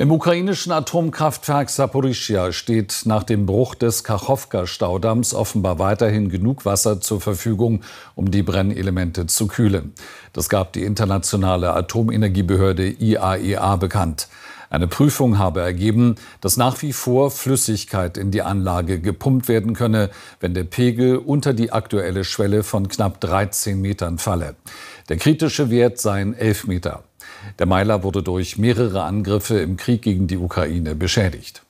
Im ukrainischen Atomkraftwerk Saporischia steht nach dem Bruch des Kachowka-Staudamms offenbar weiterhin genug Wasser zur Verfügung, um die Brennelemente zu kühlen. Das gab die internationale Atomenergiebehörde IAEA e bekannt. Eine Prüfung habe ergeben, dass nach wie vor Flüssigkeit in die Anlage gepumpt werden könne, wenn der Pegel unter die aktuelle Schwelle von knapp 13 Metern falle. Der kritische Wert seien 11 Meter. Der Meiler wurde durch mehrere Angriffe im Krieg gegen die Ukraine beschädigt.